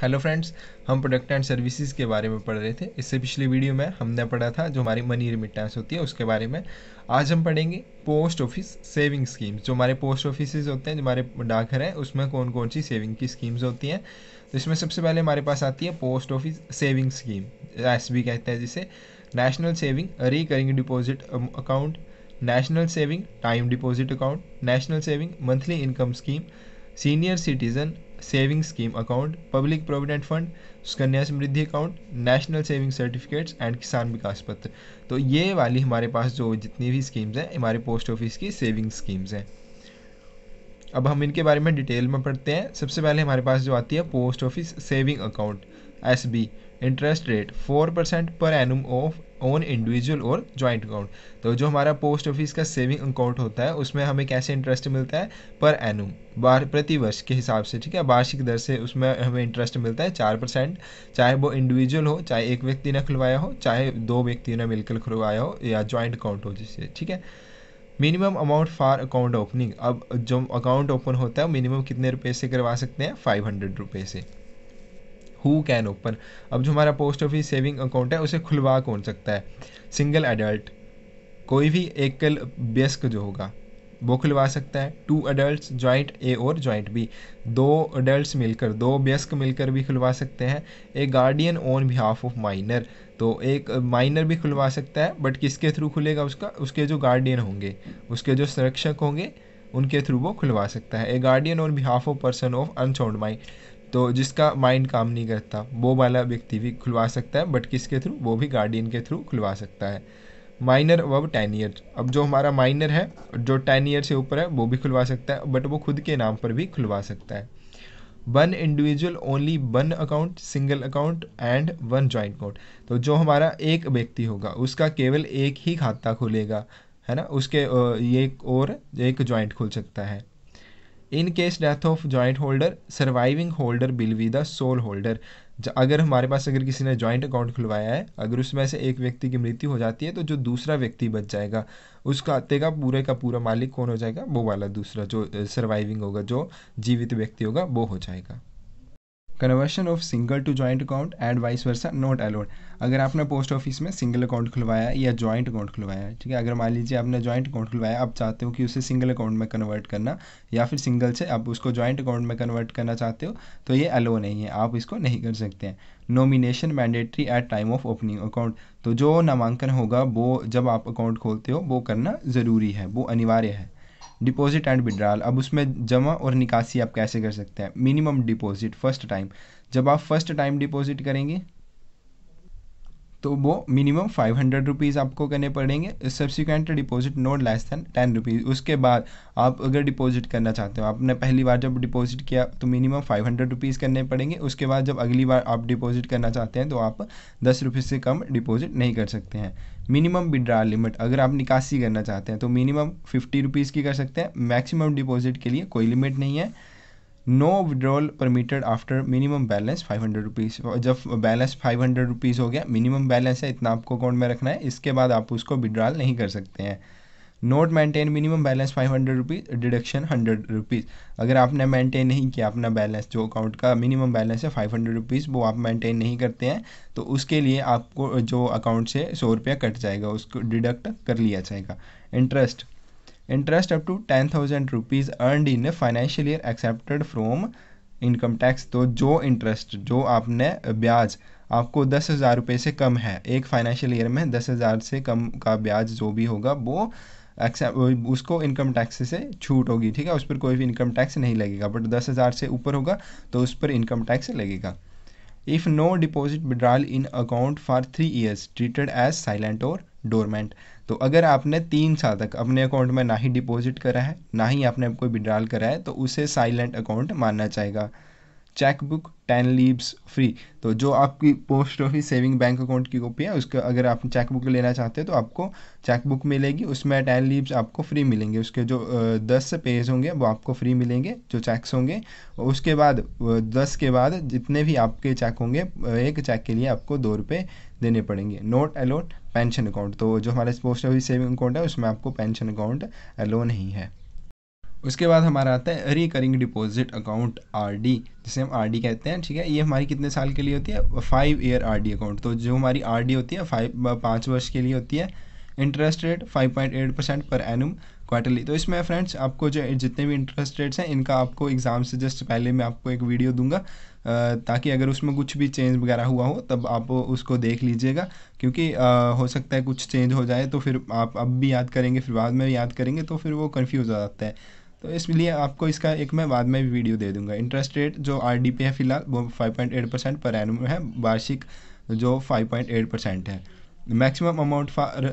hello friends हम product and services के बारे में पढ़ रहे थे इससे पिछली वीडियो में हमने पढ़ा था जो हमारी मनी रिमिटेंस होती है उसके बारे में आज हम पढ़ेंगे पोस्ट ऑफिस सेविंग स्कीम्स जो हमारे पोस्ट ऑफिस होते हैं जो हमारे डाकघर हैं उसमें कौन कौन सी सेविंग की स्कीम्स होती हैं तो इसमें सबसे पहले हमारे पास आती है post office saving schemes कहते हैं जिसे national saving recurring deposit account national saving time deposit account national saving monthly income scheme senior citizen saving scheme account public provident fund Sukanya Samriddhi account national saving certificates and Kisan Vikas पत्र तो ये वाली हमारे पास जो जितनी भी स्कीम्स हैं हमारे पोस्ट ऑफिस की सेविंग स्कीम्स हैं अब हम इनके बारे में डिटेल में पढ़ते हैं सबसे पहले हमारे पास जो आती है post office saving accounts interest rate four percent per annum of on individual और ज्वाइंट अकाउंट तो जो हमारा पोस्ट ऑफिस का सेविंग अकाउंट होता है उसमें हमें कैसे इंटरेस्ट मिलता है पर एनुम बार प्रति वर्ष के हिसाब से ठीक है वार्षिक दर से उसमें हमें इंटरेस्ट मिलता है चार परसेंट चाहे वो इंडिविजुअल हो चाहे एक व्यक्ति ने खुलवाया हो चाहे दो व्यक्ति ने मिलकर खुलवाया हो या ज्वाइंट अकाउंट हो जिससे ठीक है minimum amount for account opening अब जो अकाउंट ओपन होता है मिनिमम कितने रुपए से करवा सकते हैं फाइव हंड्रेड रुपये से हु कैन ओपन अब जो हमारा पोस्ट ऑफिस सेविंग अकाउंट है उसे खुलवा कौन सकता है सिंगल एडल्ट कोई भी एकल व्यस्क जो होगा वो खुलवा सकता है टू अडल्ट ज्वाइंट ए और ज्वाइंट बी दो अडल्ट मिलकर दो व्यस्क मिलकर भी खुलवा सकते हैं a guardian on behalf of minor तो एक माइनर भी खुलवा सकता है बट किसके थ्रू खुलेगा उसका उसके जो गार्डियन होंगे उसके जो संरक्षक होंगे उनके थ्रू वो खुलवा सकता है a guardian on behalf of person of unsound mind तो जिसका माइंड काम नहीं करता वो वाला व्यक्ति भी खुलवा सकता है बट किसके थ्रू वो भी गार्डियन के थ्रू खुलवा सकता है माइनर अब टेन ईयर अब जो हमारा माइनर है जो टेन ईयर से ऊपर है वो भी खुलवा सकता है बट वो खुद के नाम पर भी खुलवा सकता है one individual only one account single account and one joint account तो जो हमारा एक व्यक्ति होगा उसका केवल एक ही खाता खुलेगा है ना उसके ये और एक ज्वाइंट खुल सकता है in case death of joint holder surviving holder will be the sole holder अगर हमारे पास अगर किसी ने ज्वाइंट अकाउंट खुलवाया है अगर उसमें से एक व्यक्ति की मृत्यु हो जाती है तो जो दूसरा व्यक्ति बच जाएगा उस खाते का पूरे का पूरा मालिक कौन हो जाएगा वो वाला दूसरा जो सर्वाइविंग होगा जो जीवित व्यक्ति होगा वो हो जाएगा conversion of single to joint account and vice versa not allowed अगर आपने पोस्ट ऑफिस में सिंगल अकाउंट खुलवाया या जॉइंट अकाउंट खुलवाया ठीक है अगर मान लीजिए आपने जॉइंट अकाउंट खुलवाया आप चाहते हो कि उसे सिंगल अकाउंट में कन्वर्ट करना या फिर सिंगल से आप उसको जॉइंट अकाउंट में कन्वर्ट करना चाहते हो तो ये अलो नहीं है आप इसको नहीं कर सकते हैं nomination mandatory at time of opening account तो जो नामांकन होगा वो जब आप अकाउंट खोलते हो वो करना ज़रूरी है वो अनिवार्य है डिपॉजिट एंड विड्रॉल अब उसमें जमा और निकासी आप कैसे कर सकते हैं मिनिमम डिपॉजिट फर्स्ट टाइम जब आप फर्स्ट टाइम डिपॉजिट करेंगे तो वो मिनिमम फाइव हंड्रेड रुपीज़ आपको करने पड़ेंगे subsequent deposit not less than ten rupees उसके बाद आप अगर डिपॉजिट करना चाहते हो आपने पहली बार जब डिपॉजिट किया तो मिनिमम फाइव हंड्रेड रुपीज़ करने पड़ेंगे उसके बाद जब अगली बार आप डिपॉजिट करना चाहते हैं तो आप दस रुपीज़ से कम डिपॉजिट नहीं कर सकते हैं मिनिमम विड्रॉल लिमिट अगर आप निकासी करना चाहते हैं तो मिनिमम फिफ्टी रुपीज़ की कर सकते हैं मैक्सिमम डिपॉजिट के लिए कोई लिमिट नहीं है no withdrawal permitted after minimum balance five hundred rupees जब बैलेंस फाइव हंड्रेड रुपीज़ हो गया मिनिमम बैलेंस है इतना आपको अकाउंट में रखना है इसके बाद आप उसको विड्रॉल नहीं कर सकते हैं not maintain minimum balance five hundred rupees deduction hundred rupees अगर आपने मेंटेन नहीं किया अपना बैलेंस जो अकाउंट का मिनिमम बैलेंस है फाइव हंड्रेड रुपीज़ वो आप मेंटेन नहीं करते हैं तो उसके लिए आपको जो अकाउंट से सौ रुपया कट जाएगा उसको डिडक्ट कर लिया जाएगा interest interest up to ten thousand rupees earned in financial year excepted from income tax तो जो इंटरेस्ट जो आपने ब्याज आपको दस हज़ार रुपये से कम है एक फाइनेंशियल ईयर में दस हज़ार से कम का ब्याज जो भी होगा वो एक्सेप्ट उसको इनकम टैक्स से छूट होगी ठीक है उस पर कोई भी इनकम टैक्स नहीं लगेगा बट दस हज़ार से ऊपर होगा तो उस पर इनकम टैक्स लगेगा if no deposit withdrawal in account for three years treated as silent और डोरमेंट तो अगर आपने तीन साल तक अपने अकाउंट में ना ही डिपॉजिट करा है ना ही आपने कोई विड्रॉल करा है तो उसे साइलेंट अकाउंट मानना चाहेगा चेकबुक टेन लीव्स फ्री तो जो आपकी post office saving bank account की कॉपी है उसका अगर आप चेकबुक लेना चाहते हैं तो आपको चेकबुक मिलेगी उसमें टेन लीव्स आपको फ्री मिलेंगे उसके जो दस पेज होंगे वो आपको फ्री मिलेंगे जो चेक्स होंगे उसके बाद दस के बाद जितने भी आपके चेक होंगे एक चेक के लिए आपको दो रुपये देने पड़ेंगे नोट अलोट पेंशन अकाउंट तो जो हमारे पोस्ट ऑफिस सेविंग अकाउंट है उसमें आपको पेंशन अकाउंट अलो नहीं है उसके बाद हमारा आता है रिकरिंग डिपॉजिट अकाउंट आर जिसे हम आर कहते हैं ठीक है ये हमारी कितने साल के लिए होती है फाइव ईयर आर अकाउंट तो जो हमारी आर होती है फाइव पाँच वर्ष के लिए होती है interest rate five point eight percent per annum quarterly तो इसमें फ्रेंड्स आपको जो जितने भी इंटरेस्ट रेट्स हैं इनका आपको एग्ज़ाम से जस्ट पहले मैं आपको एक वीडियो दूंगा ताकि अगर उसमें कुछ भी चेंज वगैरह हुआ हो तब आप उसको देख लीजिएगा क्योंकि आ, हो सकता है कुछ चेंज हो जाए तो फिर आप अब भी याद करेंगे फिर बाद में याद करेंगे तो फिर वो कन्फ्यूज़ हो जाता है तो इसलिए आपको इसका एक मैं बाद में भी वीडियो दे दूंगा इंटरेस्ट रेट जो आर डी पी है फिलहाल वो five point eight percent per annum है वार्षिक जो फाइव पॉइंट एट परसेंट है maximum amount for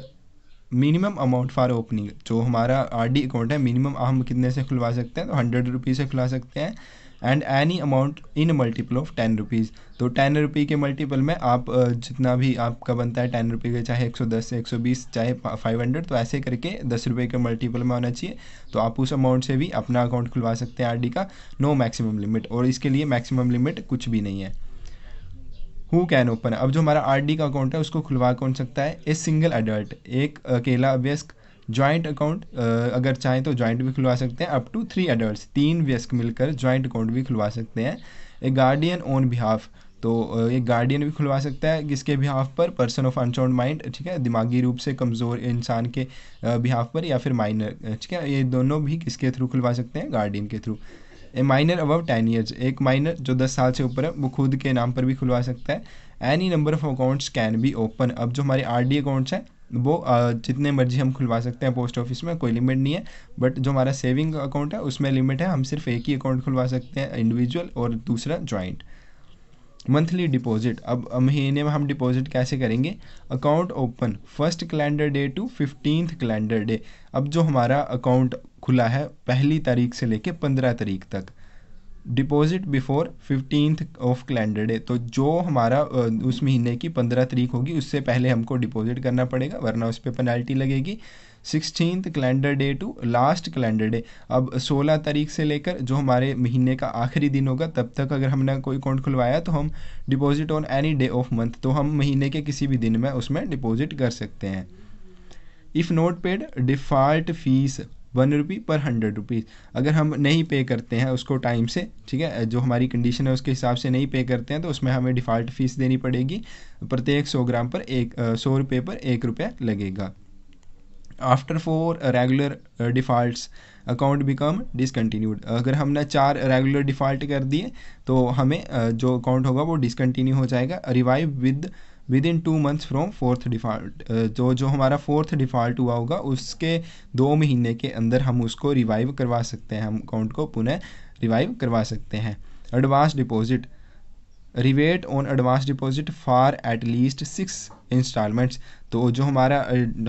minimum amount for opening जो हमारा आर डी अकाउंट है मिनिमम हम कितने से खुलवा सकते हैं तो हंड्रेड रुपीज़ से खुला सकते हैं and any amount in multiple of ten rupees तो टेन रुपी के मल्टीपल में आप जितना भी आपका बनता है टेन रुपी का चाहे एक सौ दस से एक सौ बीस चाहे फाइव हंड्रेड तो ऐसे करके दस रुपये के मल्टीपल में होना चाहिए तो आप उस अमाउंट से भी अपना अकाउंट खुलवा सकते हैं आर डी का नो मैक्सिमम लिमिट और इसके लिए मैक्सिमम लिमिट कुछ भी नहीं है हु कैन ओपन अब जो हमारा आर डी का अकाउंट है उसको खुलवा कौन सकता है ए सिंगल अडल्ट एक अकेला अभ्यस्क ज्वाइंट अकाउंट uh, अगर चाहें तो ज्वाइंट भी खुलवा सकते हैं अप टू थ्री एडल्ट तीन व्यस्क मिलकर ज्वाइंट अकाउंट भी खुलवा सकते हैं ए गार्डियन ओन बिहाफ तो uh, एक गार्डियन भी खुलवा सकता है किसके बिहाफ पर पर्सन ऑफ अनसाउंड माइंड ठीक है दिमागी रूप से कमज़ोर इंसान के बिहाफ uh, पर या फिर माइनर ठीक है ये दोनों भी किसके थ्रू खुलवा सकते हैं गार्डियन के through a minor above ten years एक माइनर जो दस साल से ऊपर है वो खुद के नाम पर भी खुलवा सकता है any number of accounts can be open अब जो हमारे आर अकाउंट्स हैं वो जितने मर्जी हम खुलवा सकते हैं पोस्ट ऑफिस में कोई लिमिट नहीं है बट जो हमारा सेविंग अकाउंट है उसमें लिमिट है हम सिर्फ एक ही अकाउंट खुलवा सकते हैं इंडिविजुअल और दूसरा ज्वाइंट मंथली डिपॉजिट अब महीने में हम डिपॉजिट कैसे करेंगे account open first calendar day to fifteenth calendar day अब जो हमारा अकाउंट खुला है पहली तारीख से लेके पंद्रह तारीख तक deposit before fifteenth of calendar day तो जो हमारा उस महीने की पंद्रह तारीख होगी उससे पहले हमको डिपॉजिट करना पड़ेगा वरना उस पर पेनल्टी लगेगी sixteen calendar day to last calendar day अब सोलह तारीख से लेकर जो हमारे महीने का आखिरी दिन होगा तब तक अगर हमने कोई अकाउंट खुलवाया तो हम deposit on any day of month तो हम महीने के किसी भी दिन में उसमें डिपॉजिट कर सकते हैं if not paid default fee one rupee per hundred rupees अगर हम नहीं पे करते हैं उसको टाइम से ठीक है जो हमारी कंडीशन है उसके हिसाब से नहीं पे करते हैं तो उसमें हमें डिफ़ॉल्ट फ़ीस देनी पड़ेगी प्रत्येक सौ ग्राम पर एक सौ रुपये पर एक रुपया लगेगा after four regular default account become discontinued अगर हमने चार रेगुलर डिफ़ॉल्ट कर दिए तो हमें जो अकाउंट होगा वो डिसकन्टीन्यू हो जाएगा revive with within two months from fourth default जो जो हमारा फोर्थ डिफ़ॉल्ट हुआ होगा उसके दो महीने के अंदर हम उसको रिवाइव करवा सकते हैं हम अकाउंट को पुनः रिवाइव करवा सकते हैं advance deposit rebate on advance deposit for at least six instalments तो जो हमारा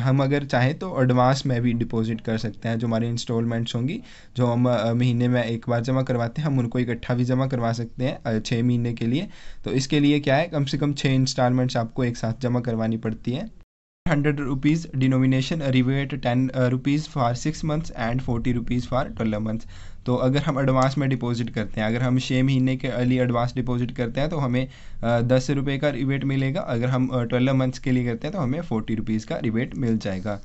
हम अगर चाहें तो एडवांस में भी डिपॉजिट कर सकते हैं जो हमारी इंस्टॉलमेंट्स होंगी जो हम महीने में एक बार जमा करवाते हैं हम उनको इकट्ठा भी जमा करवा सकते हैं छः महीने के लिए तो इसके लिए क्या है कम से कम छः इंस्टॉलमेंट्स आपको एक साथ जमा करवानी पड़ती है hundred rupees denomination rebate ten rupees for six months and forty rupees for twelve months तो अगर हम एडवांस में डिपॉजिट करते हैं अगर हम छः महीने के अर्ली एडवांस डिपॉजिट करते हैं तो हमें दस रुपये का रिबेट मिलेगा अगर हम ट्वेल्व मंथ्स के लिए करते हैं तो हमें फोर्टी रुपीज़ का रिबेट मिल जाएगा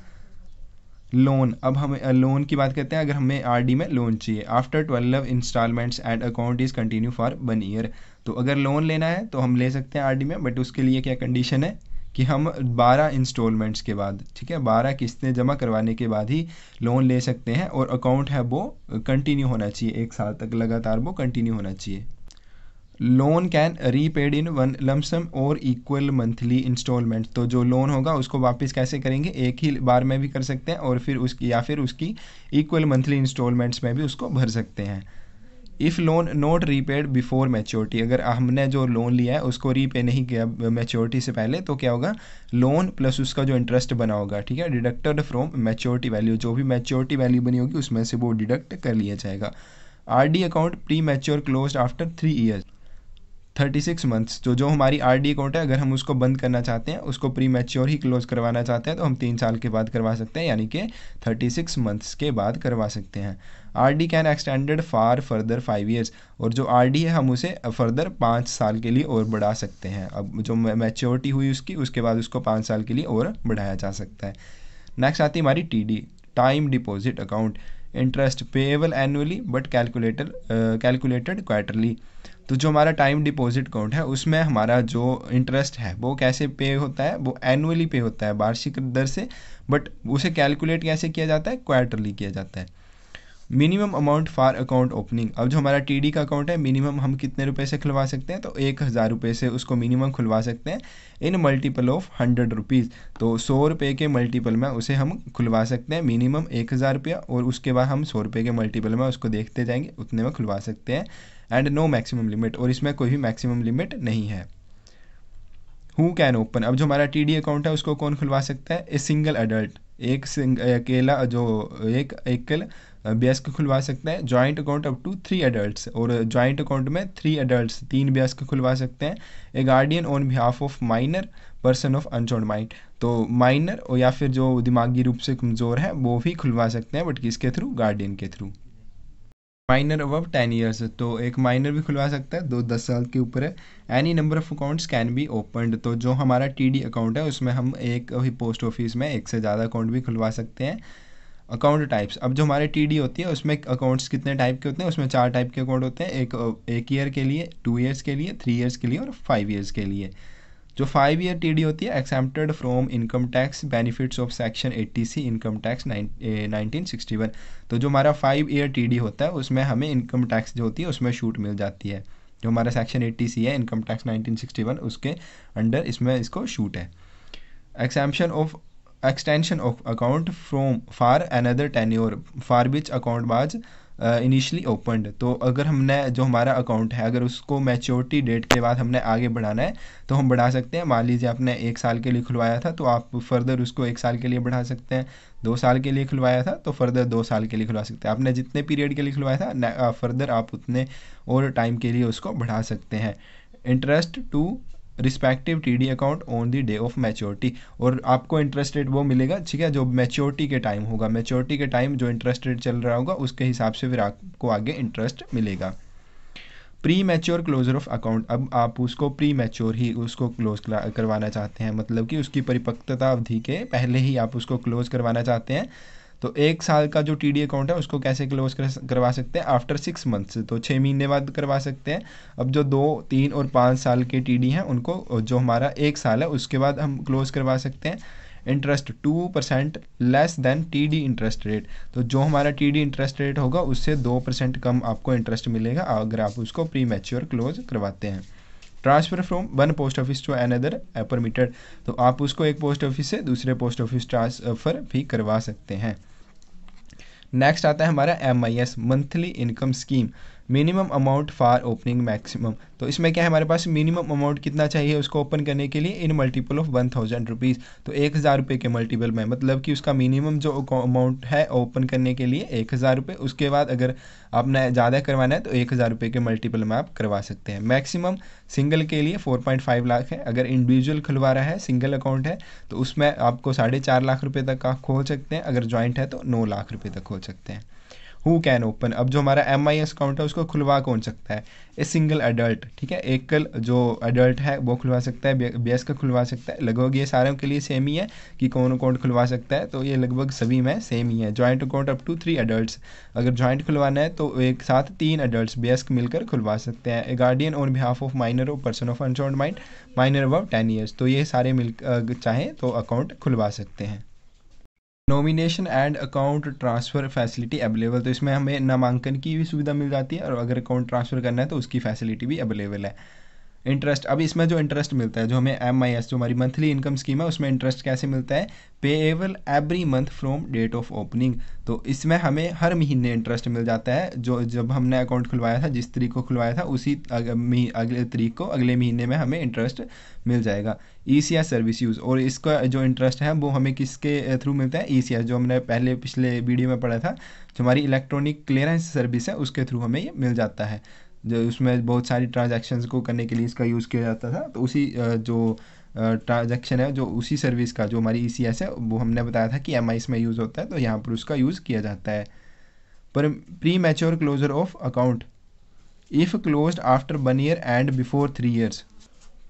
लोन अब हम लोन की बात करते हैं अगर हमें आरडी में लोन चाहिए after twelve instalments and account is continue for one year तो अगर लोन लेना है तो हम ले सकते हैं आरडी में बट उसके लिए क्या कंडीशन है कि हम बारह इंस्टॉलमेंट्स के बाद ठीक है बारह किस्तें जमा करवाने के बाद ही लोन ले सकते हैं और अकाउंट है वो कंटिन्यू होना चाहिए एक साल तक लगातार वो कंटिन्यू होना चाहिए loan can repaid in one lump sum और इक्वल मंथली इंस्टॉलमेंट तो जो लोन होगा उसको वापस कैसे करेंगे एक ही बार में भी कर सकते हैं और फिर उसकी या फिर उसकी इक्वल मंथली इंस्टॉलमेंट्स में भी उसको भर सकते हैं if loan not repaid before maturity अगर हमने जो लोन लिया है उसको रीपे नहीं किया मैच्योरिटी से पहले तो क्या होगा लोन प्लस उसका जो इंटरेस्ट बना होगा ठीक है डिडक्टेड फ्रॉम मैच्योरिटी वैल्यू जो भी मैच्योरिटी वैल्यू बनी होगी उसमें से वो डिडक्ट कर लिया जाएगा R D account pre mature close after three years thirty six months तो जो हमारी आर डी अकाउंट है अगर हम उसको बंद करना चाहते हैं उसको प्री मैच्योर ही क्लोज करवाना चाहते हैं तो हम तीन साल के बाद करवा सकते हैं यानी कि थर्टी सिक्स मंथ्स के बाद करवा सकते हैं R D can extended for further five years और जो आर डी है हम उसे फर्दर पाँच साल के लिए और बढ़ा सकते हैं अब जो मैच्योरिटी हुई उसकी उसके बाद उसको पाँच साल के लिए और बढ़ाया जा सकता है नेक्स्ट आती है हमारी T D time deposit account interest payable annually but calculator calculated quarterly तो जो हमारा टाइम डिपॉजिट अकाउंट है उसमें हमारा जो इंटरेस्ट है वो कैसे पे होता है वो एनुअली पे होता है वार्षिक दर से बट उसे कैलकुलेट कैसे किया जाता है क्वार्टरली किया जाता है minimum amount for account opening अब जो हमारा टीडी का अकाउंट है मिनिमम हम कितने रुपए से खुलवा सकते हैं तो एक हज़ार रुपये से उसको मिनिमम खुलवा सकते हैं in multiple of hundred rupees तो सौ रुपये के मल्टीपल में उसे हम खुलवा सकते हैं मिनिमम एक हज़ार रुपया और उसके बाद हम सौ रुपये के मल्टीपल में उसको देखते जाएंगे उतने में खुलवा सकते हैं एंड नो मैक्सिमम लिमिट और इसमें कोई भी मैक्सिमम लिमिट नहीं है हु कैन ओपन अब जो हमारा टी अकाउंट है उसको कौन खुलवा सकता है ए सिंगल अडल्ट एक अकेला जो एक एकल वयस्क खुलवा सकते हैं joint account up to three adult और जॉइंट अकाउंट में थ्री अडल्ट तीन ब्यस्क खुलवा सकते हैं a guardian on behalf of minor person of unsound mind तो माइनर या फिर जो दिमागी रूप से कमज़ोर है वो भी खुलवा सकते हैं बट किसके थ्रू गार्डियन के थ्रू माइनर अब टेन ईयर्स तो एक माइनर भी खुलवा सकता है दो दस साल के ऊपर है any number of accounts can be opened तो जो हमारा टीडी अकाउंट है उसमें हम एक ही पोस्ट ऑफिस में एक से ज़्यादा अकाउंट भी खुलवा सकते हैं अकाउंट टाइप्स अब जो हमारे टीडी होती है उसमें अकाउंट्स कितने टाइप के होते हैं उसमें चार टाइप के अकाउंट होते हैं एक एक ईयर के लिए टू ईयर्स के लिए थ्री ईयर्स के लिए और फाइव ईयर्स के लिए जो फाइव ईयर टी होती है accepted from income tax benefits of section 80 income tax nineteen sixty one तो जो हमारा फाइव ईयर टी होता है उसमें हमें इनकम टैक्स जो होती है उसमें छूट मिल जाती है जो हमारा सेक्शन 80 है इनकम टैक्स 1961 उसके अंडर इसमें इसको शूट है exemption of extension of account from for another tenure for which account was initially opened तो अगर हमने जो हमारा अकाउंट है अगर उसको मैच्योरिटी डेट के बाद हमने आगे बढ़ाना है तो हम बढ़ा सकते हैं मान लीजिए आपने एक साल के लिए खुलवाया था तो आप फर्दर उसको एक साल के लिए बढ़ा सकते हैं दो साल के लिए खुलवाया था तो फर्दर दो साल के लिए खुलवा सकते हैं आपने जितने पीरियड के लिए खुलवाया था फर्दर आप उतने और टाइम के लिए उसको बढ़ा सकते हैं interest to respective T D account on the day of maturity और आपको इंटरेस्ट रेट वो मिलेगा ठीक है जो मेच्योरिटी के टाइम होगा मेच्योरिटी के टाइम जो इंटरेस्ट रेट चल रहा होगा उसके हिसाब से फिर आपको आगे इंटरेस्ट मिलेगा pre mature closure of account अब आप उसको प्री मैच्योर ही उसको क्लोज करवाना चाहते हैं मतलब कि उसकी परिपक्वता अवधि के पहले ही आप उसको क्लोज करवाना चाहते हैं तो एक साल का जो टी डी अकाउंट है उसको कैसे क्लोज कर, करवा सकते हैं आफ्टर सिक्स मंथ्स तो छः महीने बाद करवा सकते हैं अब जो दो तीन और पाँच साल के टी डी हैं उनको जो हमारा एक साल है उसके बाद हम क्लोज करवा सकते हैं interest two percent less than T D interest rate तो जो हमारा टी डी इंटरेस्ट रेट होगा उससे दो परसेंट कम आपको इंटरेस्ट मिलेगा अगर आप उसको प्री मैच्योर क्लोज करवाते हैं transfer from one post office to another permitted तो आप उसको एक पोस्ट ऑफिस से दूसरे पोस्ट ऑफिस ट्रांसफ़र भी करवा सकते हैं नेक्स्ट आता है हमारा M I S monthly income scheme minimum amount for opening maximum तो इसमें क्या है हमारे पास मिनिमम अमाउंट कितना चाहिए उसको ओपन करने के लिए in multiple of one thousand rupees तो एक हज़ार रुपये के मल्टीपल में मतलब कि उसका मिनिमम जो अमाउंट है ओपन करने के लिए एक हज़ार रुपये उसके बाद अगर आपने ज़्यादा करवाना है तो एक हज़ार रुपये के मल्टीपल में आप करवा सकते हैं मैक्सिमम सिंगल के लिए फोर पॉइंट फाइव लाख है अगर इंडिविजुअल खुलवा रहा है सिंगल अकाउंट है तो उसमें आपको साढ़े चार लाख रुपये तक आप खोल सकते हैं अगर ज्वाइंट है तो नौ लाख रुपये तक खोल सकते हैं हु कैन ओपन अब जो हमारा एम आई एस अकाउंट है उसको खुलवा कौन सकता है ए सिंगल एडल्ट ठीक है एकल जो एडल्ट है वो खुलवा सकता है का खुलवा सकता है लगभग ये सारों के लिए सेम ही है कि कौन अकाउंट खुलवा सकता है तो ये लगभग सभी में सेम ही है joint account up to three adult अगर ज्वाइंट खुलवाना है तो एक साथ तीन एडल्ट एस मिलकर खुलवा सकते हैं a guardian on behalf of minor और person of unsound mind minor above ten years तो ये सारे मिल चाहें तो अकाउंट खुलवा सकते हैं nomination and account transfer facility available तो इसमें हमें नामांकन की भी सुविधा मिल जाती है और अगर अकाउंट ट्रांसफ़र करना है तो उसकी फैसिलिटी भी अवेलेबल है इंटरेस्ट अब इसमें जो इंटरेस्ट मिलता है जो हमें एम आई एस जो हमारी मंथली इनकम स्कीम है उसमें इंटरेस्ट कैसे मिलता है payable every month from date of opening तो इसमें हमें हर महीने इंटरेस्ट मिल जाता है जो जब हमने अकाउंट खुलवाया था जिस तरीक को खुलवाया था उसी अग, अगले तरीक को अगले महीने में हमें इंटरेस्ट मिल जाएगा E C S service use और इसका जो इंटरेस्ट है वो हमें किसके थ्रू मिलता है ई सी एस जो हमने पहले पिछले वीडियो में पढ़ा था जो हमारी इलेक्ट्रॉनिक क्लियरेंस सर्विस है उसके थ्रू हमें ये मिल जाता है जो उसमें बहुत सारी ट्रांजेक्शन को करने के लिए इसका यूज़ किया जाता था तो उसी जो ट्रांजेक्शन है जो उसी सर्विस का जो हमारी ई e है वो हमने बताया था कि एम में यूज़ होता है तो यहाँ पर उसका यूज़ किया जाता है पर pre mature closure of account if close after one year and before three years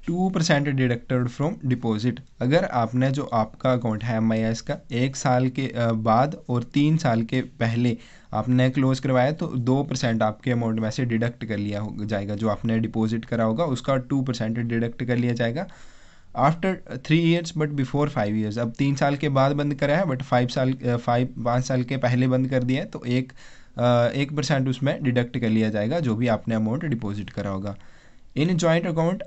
two percent deducted from deposit अगर आपने जो आपका अकाउंट है एम का एक साल के बाद और तीन साल के पहले आपने क्लोज करवाया तो दो परसेंट आपके अमाउंट में से डिडक्ट कर लिया जाएगा जो आपने डिपॉजिट करा होगा उसका टू परसेंट डिडक्ट कर लिया जाएगा after three years but before five years अब तीन साल के बाद बंद करा है बट फाइव साल फाइव पाँच साल के पहले बंद कर दिया है तो एक एक परसेंट उसमें डिडक्ट कर लिया जाएगा जो भी आपने अमाउंट डिपॉजिट करा होगा in joint account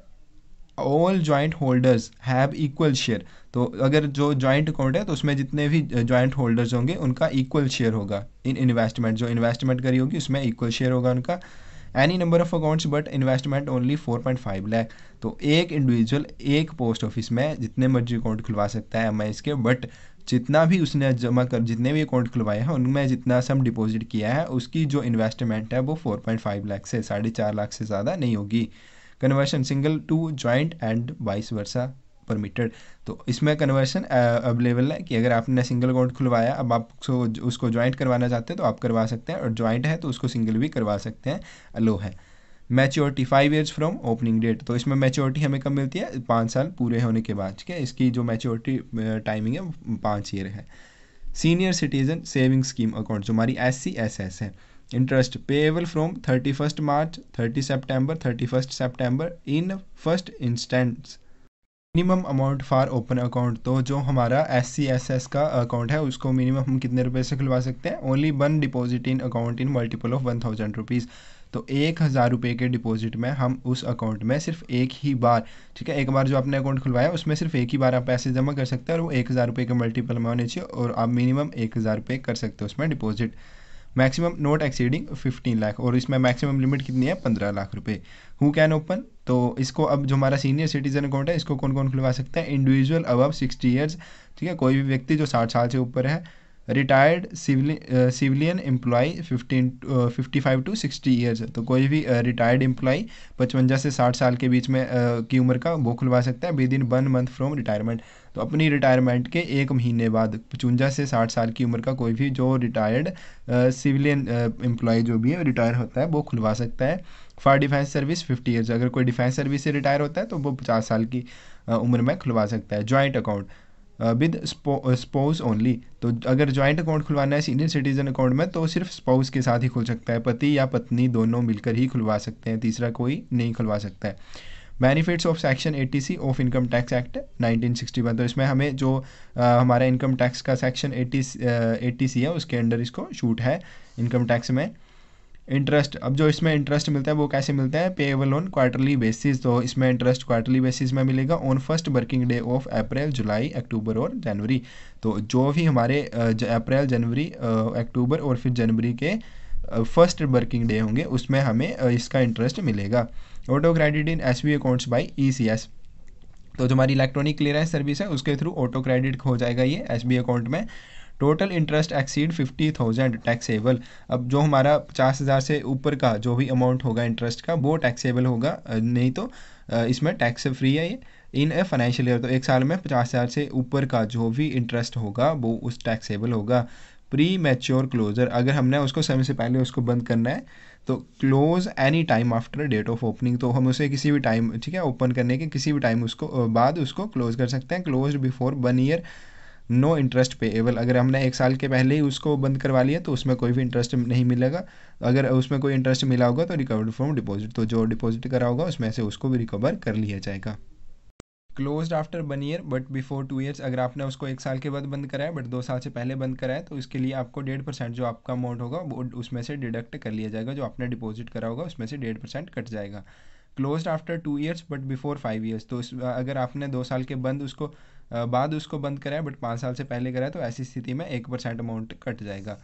all joint holders have equal share तो अगर जो जॉइंट अकाउंट है तो उसमें जितने भी ज्वाइंट होल्डर्स होंगे उनका इक्वल शेयर होगा इन इन्वेस्टमेंट जो इन्वेस्टमेंट करी होगी उसमें इक्वल शेयर होगा उनका any number of accounts but investment only four point five lakh तो एक इंडिविजुअल एक पोस्ट ऑफिस में जितने मर्जी अकाउंट खुलवा सकता है एम के बट जितना भी उसने जमा कर जितने भी अकाउंट खुलवाए हैं उनमें जितना सम डिपॉजिट किया है उसकी जो इन्वेस्टमेंट है वो फोर पॉइंट फाइव लाख से साढ़े चार लाख से ज़्यादा नहीं होगी conversion single to joint and vice versa permitted तो इसमें कन्वर्सन अवेलेबल है कि अगर आपने सिंगल अकाउंट खुलवाया अब आप उसको उसको ज्वाइंट करवाना चाहते हैं तो आप करवा सकते हैं और ज्वाइंट है तो उसको सिंगल भी करवा सकते हैं अलो है maturity five years from opening date तो इसमें मैच्योरिटी हमें कब मिलती है पाँच साल पूरे होने के बाद ठीक है इसकी जो मैच्योरिटी टाइमिंग है पाँच ईयर है senior citizen saving scheme account जो हमारी एस सी एस एस है interest payable from thirty first March thirty September thirty first September in first instants minimum amount for open account तो जो हमारा S C S S का account है उसको minimum हम कितने रुपए से खुलवा सकते हैं only one deposit in account in multiple of one thousand rupees तो एक हज़ार रुपये के डिपॉजिट में हम उस अकाउंट में सिर्फ एक ही बार ठीक है एक बार जो आपने अकाउंट खुलवाया उसमें सिर्फ एक ही बार आप पैसे जमा कर सकते हैं और वो एक हज़ार रुपये के मल्टीपल में होने चाहिए और आप मिनिमम एक हज़ार रुपये कर सकते हो उसमें deposit maximum not exceeding 15 lakh और इसमें मैक्सिमम लिमिट कितनी है 15 लाख रुपए हु कैन ओपन तो इसको अब जो हमारा सीनियर सिटीजन अकाउंट है इसको कौन कौन खुलवा सकता है इंडिविजुअल अबव सिक्सटी ईयर्स ठीक है कोई भी व्यक्ति जो साठ साल से ऊपर है retired civilian employ fifteen fifty five to sixty years तो कोई भी रिटायर्ड एम्प्लॉय पचवंजा से साठ साल के बीच में uh, की उम्र का वो खुलवा सकता है within one month from retirement तो अपनी रिटायरमेंट के एक महीने बाद पचवंजा से साठ साल की उम्र का कोई भी जो रिटायर्ड सिविलियन एम्प्लॉय जो भी है रिटायर होता है वो खुलवा सकता है for defence service fifty years अगर कोई डिफेंस सर्विस से रिटायर होता है तो वो पचास साल की उम्र में खुलवा सकता है joint account with spouse only तो अगर ज्वाइंट अकाउंट खुलवाना है सीनियर सिटीजन अकाउंट में तो सिर्फ स्पाउस के साथ ही खुल सकता है पति या पत्नी दोनों मिलकर ही खुलवा सकते हैं तीसरा कोई नहीं खुलवा सकता है benefits of section 80 of income tax act 1961 तो इसमें हमें जो आ, हमारा इनकम टैक्स का सेक्शन 80 सी है उसके अंडर इसको शूट है इनकम टैक्स में इंटरेस्ट अब जो इसमें इंटरेस्ट मिलता है वो कैसे मिलता है पेएबल ऑन क्वार्टरली बेसिस तो इसमें इंटरेस्ट क्वार्टरली बेसिस में मिलेगा on first working day of April July October और जनवरी तो जो भी हमारे अप्रैल जनवरी अक्टूबर और फिर जनवरी के फर्स्ट वर्किंग डे होंगे उसमें हमें इसका इंटरेस्ट मिलेगा auto credit in S B accounts by E C S तो जो हमारी इलेक्ट्रॉनिक क्लियरेंस सर्विस है उसके थ्रू ऑटो क्रेडिट हो जाएगा ये एस बी अकाउंट में total interest exceed fifty thousand taxable अब जो हमारा पचास हज़ार से ऊपर का जो भी अमाउंट होगा इंटरेस्ट का वो टैक्सेबल होगा नहीं तो इसमें टैक्स फ्री है ये इन ए फाइनेंशियल ईयर तो एक साल में पचास हज़ार से ऊपर का जो भी इंटरेस्ट होगा वो उस टैक्सेबल होगा प्री मैच्योर क्लोजर अगर हमने उसको समय से पहले उसको बंद करना है तो close any time after date of opening तो हम उसे किसी भी टाइम ठीक है ओपन करने के किसी भी टाइम उसको बाद उसको क्लोज कर सकते हैं close before one year no interest payable अगर हमने एक साल के पहले ही उसको बंद करवा लिया तो उसमें कोई भी इंटरेस्ट नहीं मिलेगा अगर उसमें कोई इंटरेस्ट मिला होगा तो रिकवर्ड फ्रॉम डिपॉजिट तो जो डिपॉजिट करा होगा उसमें से उसको भी रिकवर कर लिया जाएगा closed after one year but before two years अगर आपने उसको एक साल के बाद बंद कराया बट दो साल से पहले बंद कराया तो उसके लिए आपको डेढ़ परसेंट जो आपका अमाउंट होगा वो उसमें से डिडक्ट कर लिया जाएगा जो आपने डिपॉजिट करा होगा उसमें से डेढ़ परसेंट कट जाएगा closed after two years but before five years तो अगर आपने दो साल के बंद उसको बाद उसको बंद कराया बट पाँच साल से पहले कराया तो ऐसी स्थिति में एक परसेंट अमाउंट कट जाएगा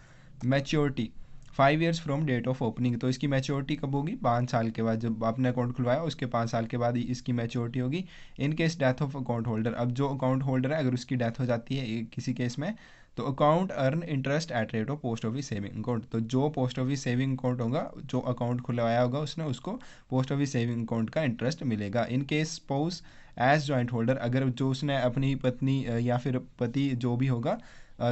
maturity five years from date of opening तो इसकी मैच्योरिटी कब होगी पाँच साल के बाद जब आपने अकाउंट खुलवाया उसके पाँच साल के बाद ही इसकी मैच्योरिटी होगी in case death of account holder अब जो अकाउंट होल्डर है अगर उसकी डेथ हो जाती है किसी केस में तो account earn interest at rate of post office saving account तो जो पोस्ट ऑफिस सेविंग अकाउंट होगा जो अकाउंट खुलवाया होगा उसने उसको पोस्ट ऑफिस सेविंग अकाउंट का इंटरेस्ट मिलेगा in case post as joint holder अगर जो उसने अपनी पत्नी या फिर पति जो भी होगा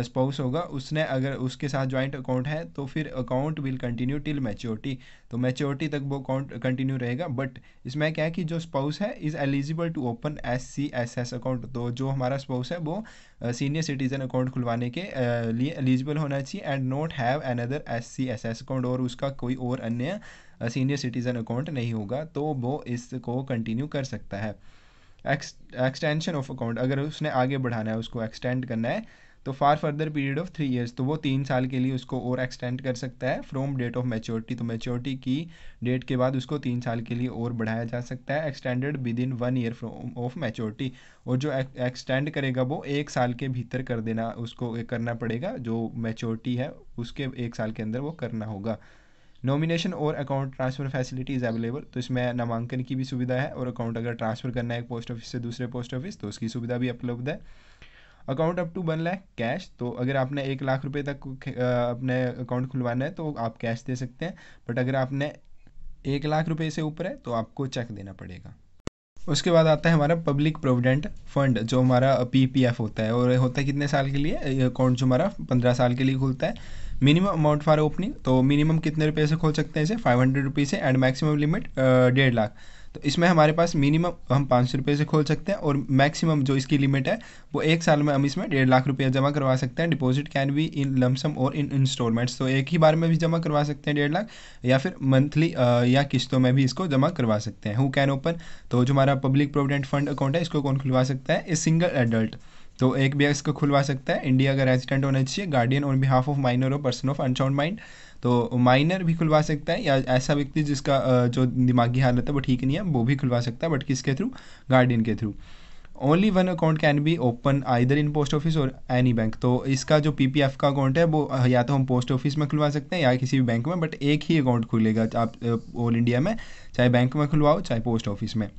स्पाउस होगा उसने अगर उसके साथ ज्वाइंट अकाउंट है तो फिर account will continue till maturity तो मैच्योरिटी तक वो अकाउंट कंटिन्यू रहेगा बट इसमें क्या है कि जो स्पाउस है is eligible to open S C S S account तो जो हमारा स्पाउस है वो सीनियर सिटीज़न अकाउंट खुलवाने के लिए एलिजिबल होना चाहिए and not have another S C S S account और उसका कोई और अन्य सीनियर सिटीज़न अकाउंट नहीं होगा तो वो इसको कंटिन्यू कर सकता है एक्सटेंशन ऑफ अकाउंट अगर उसने आगे बढ़ाना है उसको एक्सटेंड करना है तो for further period of three years तो वो तीन साल के लिए उसको और एक्सटेंड कर सकता है फ्रॉम डेट ऑफ मेच्योरिटी तो मेच्योरिटी की डेट के बाद उसको तीन साल के लिए और बढ़ाया जा सकता है extended within one year of maturity और जो एक्सटेंड करेगा वो एक साल के भीतर कर देना उसको करना पड़ेगा जो मेच्योरिटी है उसके एक साल के अंदर वो करना होगा नॉमिनेशन और account transfer facility is available तो इसमें नामांकन की भी सुविधा है और अकाउंट अगर ट्रांसफ़र करना है एक पोस्ट ऑफिस से दूसरे पोस्ट ऑफिस तो उसकी सुविधा भी उपलब्ध है account up to one lakh cash तो अगर आपने एक लाख रुपए तक अपने अकाउंट खुलवाना है तो आप कैश दे सकते हैं बट अगर आपने एक लाख रुपए से ऊपर है तो आपको चेक देना पड़ेगा उसके बाद आता है हमारा पब्लिक प्रोविडेंट फंड जो हमारा पीपीएफ होता है और होता है कितने साल के लिए अकाउंट जो हमारा पंद्रह साल के लिए खुलता है मिनिमम अमाउंट फॉर ओपनिंग तो मिनिमम कितने रुपए से खोल सकते हैं इसे फाइव हंड्रेड रुपीज़ से एंड मैक्सिमम लिमिट डेढ़ लाख तो इसमें हमारे पास मिनिमम हम पाँच सौ रुपये से खोल सकते हैं और मैक्सिमम जो इसकी लिमिट है वो एक साल में हम इसमें डेढ़ लाख रुपया जमा करवा सकते हैं deposit can be in lump sum और इन इंस्टॉलमेंट्स तो एक ही बार में भी जमा करवा सकते हैं डेढ़ लाख या फिर मंथली या किस्तों में भी इसको जमा करवा सकते हैं हु कैन ओपन तो जो हमारा पब्लिक प्रोविडेंट फंड अकाउंट है इसको कौन खुलवा सकता है ए सिंगल एडल्ट तो एक भी इसको खुलवा सकता है इंडिया का रेजिडेंट होना चाहिए guardian on behalf of minor और पर्सन ऑफ अनसाउंड माइंड तो माइनर भी खुलवा सकता है या ऐसा व्यक्ति जिसका जो दिमागी हालत है वो ठीक नहीं है वो भी खुलवा सकता है बट किसके थ्रू गार्डियन के through only one account can be open either in post office और एनी बैंक तो इसका जो पी पी एफ का अकाउंट है वो या तो हम पोस्ट ऑफिस में खुलवा सकते हैं या किसी भी बैंक में बट एक ही अकाउंट खुलेगा आप ऑल इंडिया में चाहे बैंक में खुलवाओ चाहे पोस्ट ऑफिस में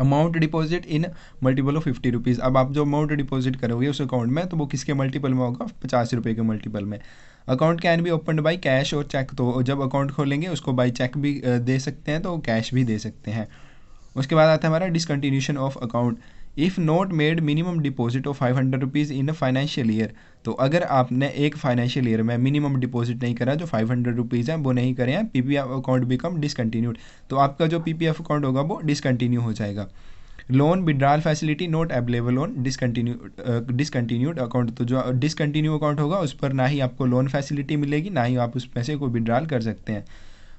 amount deposit in multiple of fifty rupees अब आप जो अमाउंट डिपॉजिट करोगे उस अकाउंट में तो वो किसके मल्टीपल में होगा पचास रुपये के मल्टीपल में account can be open by cash और चेक तो जब अकाउंट खोलेंगे उसको बाई चेक भी दे सकते हैं तो कैश भी दे सकते हैं उसके बाद आता है हमारा discontinuation of account if not made minimum deposit of five hundred rupees in financial year तो अगर आपने एक फाइनेंशियल ईयर में मिनिमम डिपॉजिट नहीं करा जो फाइव हंड्रेड रुपीज़ है वो नहीं करें P P F account become discontinued तो आपका जो पी पी एफ अकाउंट होगा वो डिसकंटिन्यू हो जाएगा loan withdrawal facility not available on discontinue discontinued account तो जो डिसकंटिन्यू अकाउंट होगा उस पर ना ही आपको लोन फैसिलिटी मिलेगी ना ही आप उस पैसे को विड्रॉल कर सकते हैं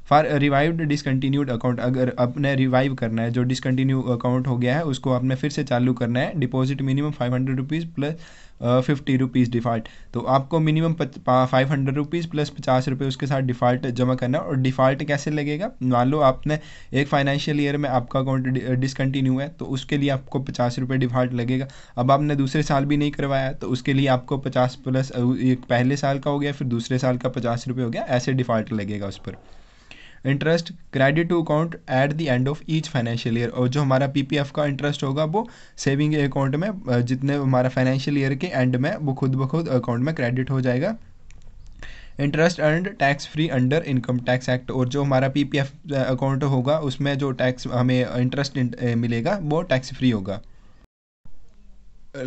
फॉर रिवाइव्ड डिसकंटिन्यूड अकाउंट अगर आपने रिवाइव करना है जो डिसकंटिन्यू अकाउंट हो गया है उसको आपने फिर से चालू करना है deposit minimum five hundred rupees plus fifty rupees default तो आपको minimum five hundred rupees plus पचास रुपये उसके साथ डिफ़ाल्ट जमा करना और डिफ़ाल्ट कैसे लगेगा मान लो आपने एक फाइनेंशियल ईयर में आपका अकाउंट डिसकंटिन्यू है तो उसके लिए आपको पचास रुपये डिफ़ाल्ट लगेगा अब आपने दूसरे साल भी नहीं करवाया तो उसके लिए आपको पचास प्लस एक पहले साल का हो गया फिर दूसरे साल का पचास रुपये हो गया ऐसे डिफ़ाल्ट लगेगा उस पर interest credit to account at the end of each financial year और जो हमारा पीपीएफ का इंटरेस्ट होगा वो सेविंग अकाउंट में जितने हमारा फाइनेंशियल ईयर के एंड में वो खुद ब खुद अकाउंट में क्रेडिट हो जाएगा interest earn tax free under income tax act और जो हमारा पीपीएफ अकाउंट होगा उसमें जो टैक्स हमें इंटरेस्ट मिलेगा वो टैक्स फ्री होगा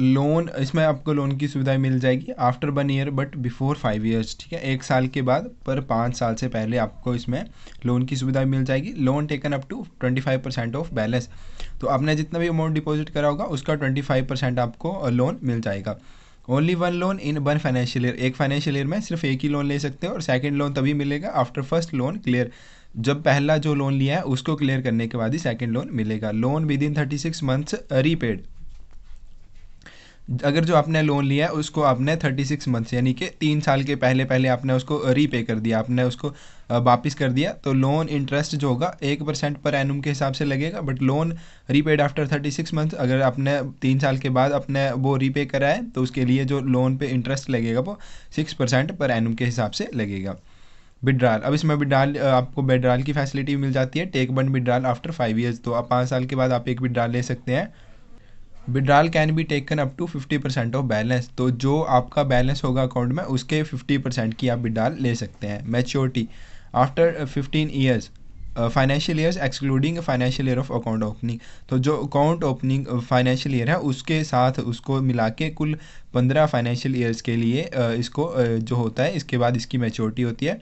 लोन इसमें आपको लोन की सुविधा मिल जाएगी after one year but before five years ठीक है एक साल के बाद पर पाँच साल से पहले आपको इसमें लोन की सुविधा मिल जाएगी loan taken up to twenty five percent of balance तो आपने जितना भी अमाउंट डिपॉजिट करा होगा उसका ट्वेंटी फाइव परसेंट आपको लोन मिल जाएगा only one loan in one financial year एक फाइनेंशियल ईयर में सिर्फ एक ही लोन ले सकते हो और सेकेंड लोन तभी मिलेगा आफ्टर फर्स्ट लोन क्लियर जब पहला जो लोन लिया है उसको क्लियर करने के बाद ही सेकेंड लोन मिलेगा loan within thirty six months repaid अगर जो आपने लोन लिया है उसको आपने थर्टी सिक्स मंथ्स यानी कि तीन साल के पहले पहले आपने उसको रीपे कर दिया आपने उसको वापस कर दिया तो लोन इंटरेस्ट जो होगा एक परसेंट पर एनम के हिसाब से लगेगा but loan repaid after thirty six month अगर आपने तीन साल के बाद अपने वो रीपे करा है तो उसके लिए जो लोन पे इंटरेस्ट लगेगा वो सिक्स परसेंट पर एनम के हिसाब से लगेगा विड्राल अब इसमें विड्राल आपको विड्राल की फैसिलिटी मिल जाती है take one withdrawal after five years तो आप पाँच साल के बाद आप एक विड्राल ले सकते हैं withdrawal can be taken up to fifty percent of balance तो जो आपका बैलेंस होगा अकाउंट में उसके फिफ्टी परसेंट की आप विड्रॉल ले सकते हैं maturity after fifteen years financial years excluding financial year of account opening तो जो अकाउंट ओपनिंग फाइनेंशियल ईयर है उसके साथ उसको मिला के कुल पंद्रह फाइनेंशियल ईयर्स के लिए uh, इसको uh, जो होता है इसके बाद इसकी मैच्योरिटी होती है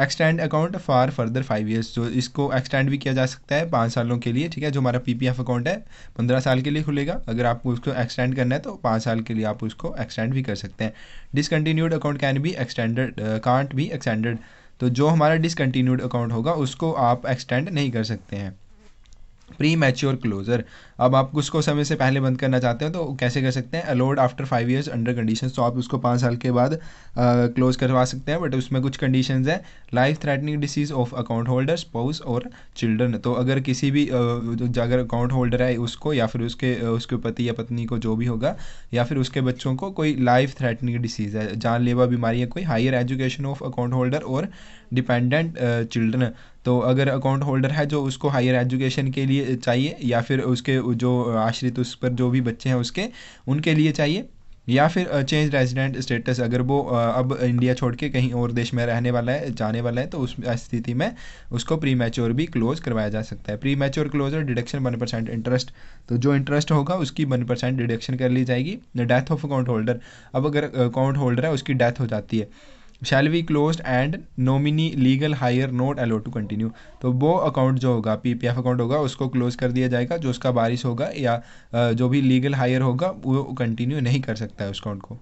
extend account for further five years जो इसको एक्सटेंड भी किया जा सकता है पाँच सालों के लिए ठीक है जो हमारा एफ अकाउंट है पंद्रह साल के लिए खुलेगा अगर आपको उसको एक्सटेंड करना है तो पाँच साल के लिए आप उसको एक्सटेंड भी कर सकते हैं discontinued account can be extended can't be extended तो जो हमारा डिसकन्टीन्यूड अकाउंट होगा उसको आप एक्सटेंड नहीं कर सकते हैं प्री मैच्योर क्लोज़र अब आप उसको समय से पहले बंद करना चाहते हैं तो कैसे कर सकते हैं allowed after five years under condition तो आप उसको पाँच साल के बाद क्लोज करवा सकते हैं बट उसमें कुछ कंडीशन है life threatening disease of account holder spouse और चिल्ड्रन तो अगर किसी भी अगर अकाउंट होल्डर है उसको या फिर उसके उसके पति या पत्नी को जो भी होगा या फिर उसके बच्चों को कोई लाइफ थ्रेटनिंग डिसीज़ है जानलेवा बीमारी है कोई higher education of account holder और डिपेंडेंट चिल्ड्रन तो अगर अकाउंट होल्डर है जो उसको हायर एजुकेशन के लिए चाहिए या फिर उसके जो आश्रित उस पर जो भी बच्चे हैं उसके उनके लिए चाहिए या फिर चेंज रेजिडेंट स्टेटस अगर वो अब इंडिया छोड़ के कहीं और देश में रहने वाला है जाने वाला है तो उस स्थिति में उसको प्री मैच्योर भी क्लोज करवाया जा सकता है pre mature closure deduction one percent interest तो जो इंटरेस्ट होगा उसकी वन परसेंट डिडक्शन कर ली जाएगी डेथ ऑफ अकाउंट होल्डर अब अगर अकाउंट होल्डर है उसकी डेथ हो जाती है shall we close and nominee legal heir not allow to continue तो वो अकाउंट जो होगा पी पी एफ अकाउंट होगा उसको क्लोज कर दिया जाएगा जो उसका बारिश होगा या जो भी लीगल हायर होगा वो कंटिन्यू नहीं कर सकता है उस अकाउंट को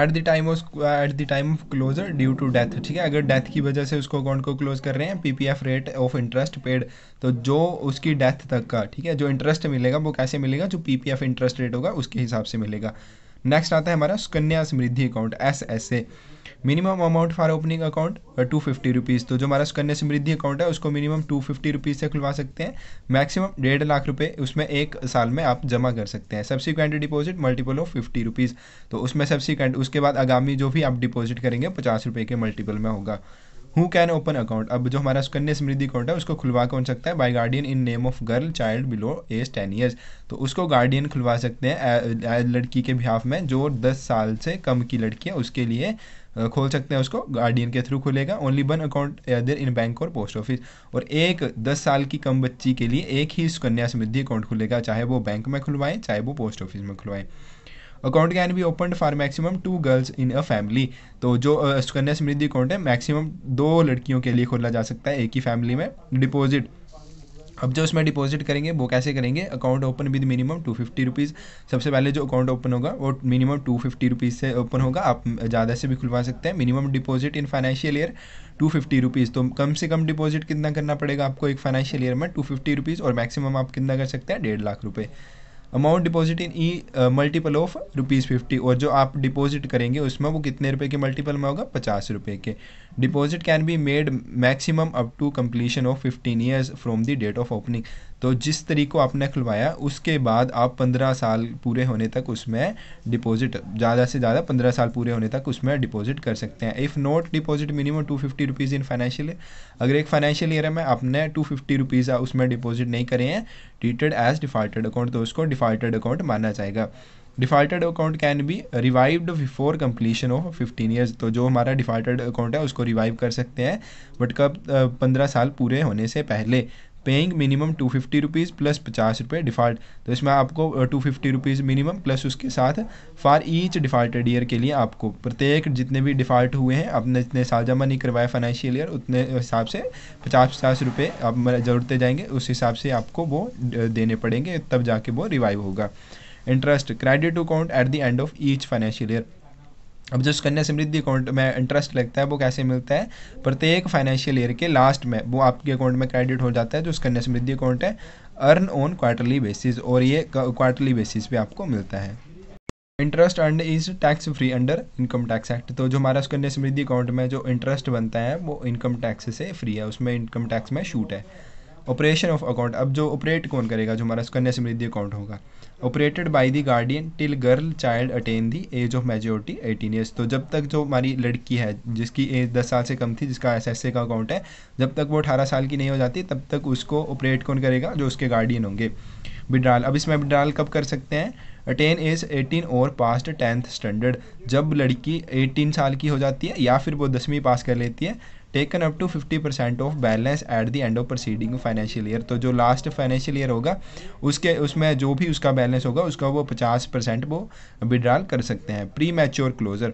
at the time of at the time of closure due to death ठीक है अगर डेथ की वजह से उसको अकाउंट को क्लोज कर रहे हैं P P F rate of interest paid तो जो उसकी डेथ तक का ठीक है जो इंटरेस्ट मिलेगा वो कैसे मिलेगा जो P P F interest rate होगा उसके हिसाब से मिलेगा नेक्स्ट आता है हमारा Sukanya Samriddhi account S S A minimum amount for opening account two fifty rupees तो जो हमारा सुकन्या समृद्धि अकाउंट है उसको मिनिमम टू फिफ्टी रुपीज़ से खुलवा सकते हैं मैक्सिमम डेढ़ लाख रुपए उसमें एक साल में आप जमा कर सकते हैं subsequent deposit multiple of fifty rupees तो उसमें सब्सिक्वेंट उसके बाद आगामी जो भी आप डिपॉजिट करेंगे पचास रुपये के मल्टीपल में होगा हु कैन ओपन अकाउंट अब जो हमारा सुकन्या समृद्धि अकाउंट है उसको खुलवा कौन सकता है by guardian in name of girl child below age ten years तो उसको गार्डियन खुलवा सकते हैं लड़की के बिहाफ में जो दस साल से कम की लड़की है उसके लिए खोल सकते हैं उसको गार्डियन के थ्रू खुलेगा only one account there in bank और पोस्ट ऑफिस और एक दस साल की कम बच्ची के लिए एक ही सुकन्या समृद्धि अकाउंट खुलेगा चाहे वो बैंक में खुलवाएं चाहे वो पोस्ट ऑफिस में खुलवाएं account can be open for maximum two girls in a family तो जो सुकन्या समृद्धि अकाउंट है मैक्सिमम दो लड़कियों के लिए खोला जा सकता है एक ही फैमिली में डिपॉजिट अब जो उसमें डिपॉजिट करेंगे वो कैसे करेंगे account open with minimum two fifty rupees सबसे पहले जो अकाउंट ओपन होगा वो मिनिमम टू फिफ्टी रुपीज़ से ओपन होगा आप ज़्यादा से भी खुलवा सकते हैं minimum deposit in financial year two fifty rupees तो कम से कम डिपॉजिट कितना करना पड़ेगा आपको एक फाइनेंशियल ईयर में टू फिफ्टी रुपीज़ और मैक्सिमम आप कितना कर सकते हैं डेढ़ लाख रुपये amount deposit in a multiple of rupees fifty और जो आप डिपॉजिट करेंगे उसमें वो कितने रुपए के मल्टीपल में होगा पचास रुपये के deposit can be made maximum up to completion of fifteen years from the date of opening तो जिस तरीको आपने खुलवाया उसके बाद आप पंद्रह साल पूरे होने तक उसमें डिपॉजिट ज़्यादा से ज़्यादा पंद्रह साल पूरे होने तक उसमें डिपॉजिट कर सकते हैं if not deposit minimum two fifty rupees in financial year अगर एक फाइनेंशियल ईयर में आपने टू फिफ्टी रुपीज़ उसमें डिपॉजिट नहीं करे हैं ट्रीटेड एज डिफ़ाल्टेड अकाउंट तो उसको डिफ़ाल्टेड अकाउंट माना जाएगा defaulted account can be revived before completion of fifteen years तो जो हमारा डिफॉल्टेड अकाउंट है उसको रिवाइव कर सकते हैं बट कब पंद्रह साल पूरे होने से पहले paying minimum two fifty rupees plus पचास रुपये डिफ़ॉल्ट तो इसमें आपको two fifty rupees minimum plus उसके साथ फॉर ईच डिफ़ॉल्टेड ईयर के लिए आपको प्रत्येक जितने भी डिफ़ॉल्ट हुए हैं आपने जितने साल जमा नहीं करवाए फाइनेंशियल ईयर उतने हिसाब से पचास पचास रुपये आप जरूरतें जाएंगे उस हिसाब से आपको वो देने पड़ेंगे तब जाके वो रिवाइव होगा interest credit to account at the end of each financial year अब जो कन्या समृद्धि अकाउंट में इंटरेस्ट लगता है वो कैसे मिलता है प्रत्येक फाइनेंशियल ईयर के लास्ट में वो आपके अकाउंट में क्रेडिट हो जाता है जो कन्या समृद्धि अकाउंट है अर्न ऑन क्वार्टरली बेसिस और ये क्वार्टरली बेसिस पे आपको मिलता है interest earn is tax free under income tax act तो जो हमारा सुकन्या समृद्धि अकाउंट में जो इंटरेस्ट बनता है वो इनकम टैक्स से फ्री है उसमें इनकम टैक्स में शूट है ऑपरेशन ऑफ अकाउंट अब जो ऑपरेट कौन करेगा जो हमारा सुकन्या समृद्धि अकाउंट होगा operated by the guardian till girl child attain the age of majority eighteen years तो जब तक जो हमारी लड़की है जिसकी एज दस साल से कम थी जिसका एस एस ए का अकाउंट है जब तक वो अठारह साल की नहीं हो जाती तब तक उसको ऑपरेट कौन करेगा जो उसके गार्डियन होंगे विड्राल अब इसमें विड्राल कब कर सकते हैं अटेन एज 18 और पास्ट टेंथ स्टैंडर्ड जब लड़की 18 साल की हो जाती है या फिर वो दसवीं पास कर लेती है taken up to fifty percent of balance at the end of proceeding financial year तो जो लास्ट फाइनेंशियल ईयर होगा उसके उसमें जो भी उसका बैलेंस होगा उसका वो पचास परसेंट वो विड्रॉल कर सकते हैं प्री मैच्योर क्लोजर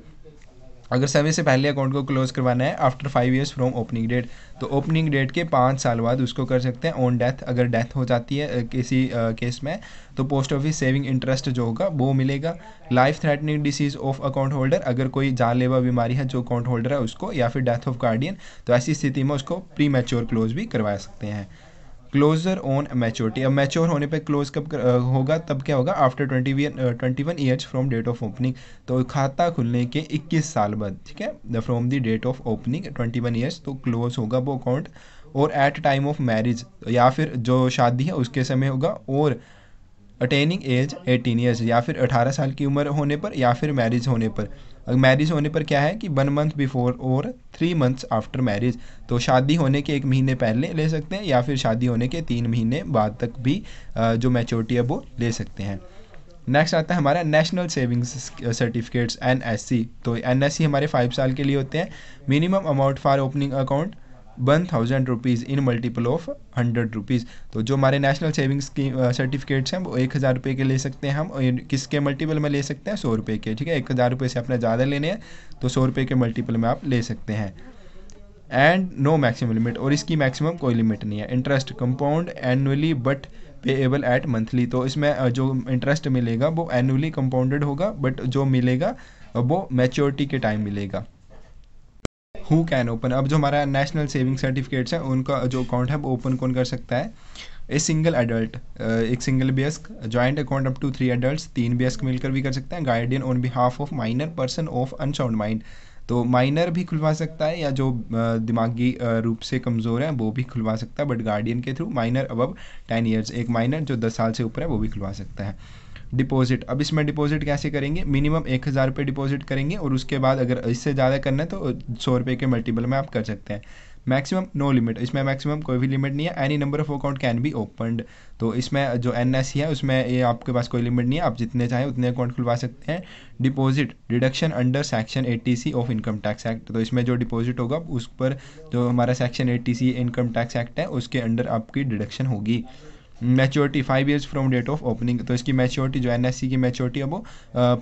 अगर समय से पहले अकाउंट को क्लोज करवाना है after five years from opening date तो ओपनिंग डेट के पाँच साल बाद उसको कर सकते हैं ऑन डेथ अगर डेथ हो जाती है किसी केस में तो पोस्ट ऑफिस सेविंग इंटरेस्ट जो होगा वो मिलेगा life threatening disease of account holder अगर कोई जानलेवा बीमारी है जो अकाउंट होल्डर है उसको या फिर डेथ ऑफ गार्डियन तो ऐसी स्थिति में उसको प्री क्लोज भी करवा सकते हैं क्लोजर ऑन मैच्योरिटी अब मैच्योर होने पे क्लोज कब होगा तब क्या होगा after twenty twenty one years from date of opening तो खाता खुलने के इक्कीस साल बाद ठीक है from the date of opening twenty one years तो क्लोज होगा वो अकाउंट और एट टाइम ऑफ मैरिज या फिर जो शादी है उसके समय होगा और अटेनिंग एज एटीन ईयर्स या फिर अठारह साल की उम्र होने पर या फिर मैरिज होने पर मैरिज होने पर क्या है कि वन मंथ बिफोर और थ्री मंथ्स आफ्टर मैरिज तो शादी होने के एक महीने पहले ले सकते हैं या फिर शादी होने के तीन महीने बाद तक भी जो मैच्योरिटी है वो ले सकते हैं नेक्स्ट आता है हमारा नेशनल सेविंग्स सर्टिफिकेट्स एन तो एन हमारे फाइव साल के लिए होते हैं minimum amount for opening account one thousand rupees in multiple of hundred rupees तो जो हमारे नेशनल सेविंग्स की सर्टिफिकेट्स हैं वो एक हज़ार रुपये के ले सकते हैं हम किसके मल्टीपल में ले सकते हैं सौ रुपये के ठीक है एक हज़ार रुपये से आपने ज़्यादा लेने हैं तो सौ रुपये के मल्टीपल में आप ले सकते हैं एंड नो मैक्सिमम लिमिट और इसकी मैक्सिमम कोई लिमिट नहीं है interest compound annually but payable at monthly तो इसमें जो इंटरेस्ट मिलेगा वो एनुअली कंपाउंडेड होगा बट जो मिलेगा वो मेच्योरिटी के टाइम मिलेगा हु कैन ओपन अब जो हमारा नेशनल सेविंग सर्टिफिकेट्स है उनका जो अकाउंट है वो ओपन कौन कर सकता है ए सिंगल एडल्ट एक सिंगल बेस्क joint account up to three adult तीन बेस्क मिलकर भी कर सकते हैं guardian on behalf of minor person of unsound mind तो माइनर भी खुलवा सकता है या जो uh, दिमागी uh, रूप से कमज़ोर है वो भी खुलवा सकता है बट गार्डियन के through minor above ten years एक माइनर जो दस साल से ऊपर है वो भी खुलवा सकता है डिपॉजिट अब इसमें डिपॉजिट कैसे करेंगे मिनिमम एक हज़ार रुपये डिपॉजिट करेंगे और उसके बाद अगर इससे ज़्यादा करना है तो सौ रुपये के मल्टीपल में आप कर सकते हैं मैक्सिमम नो लिमिट इसमें मैक्सिमम कोई भी लिमिट नहीं है any number of account can be opened तो इसमें जो एन एस है उसमें ये आपके पास कोई लिमिट नहीं है आप जितने चाहें उतने अकाउंट खुलवा सकते हैं deposit deduction under section eighty C of income tax act तो इसमें जो डिपॉजिट होगा उस पर जो हमारा section eighty C income tax act है उसके अंडर आपकी डिडक्शन होगी maturity five years from date of opening तो इसकी मैच्योरिटी जो एन की मैच्योरिटी अब वो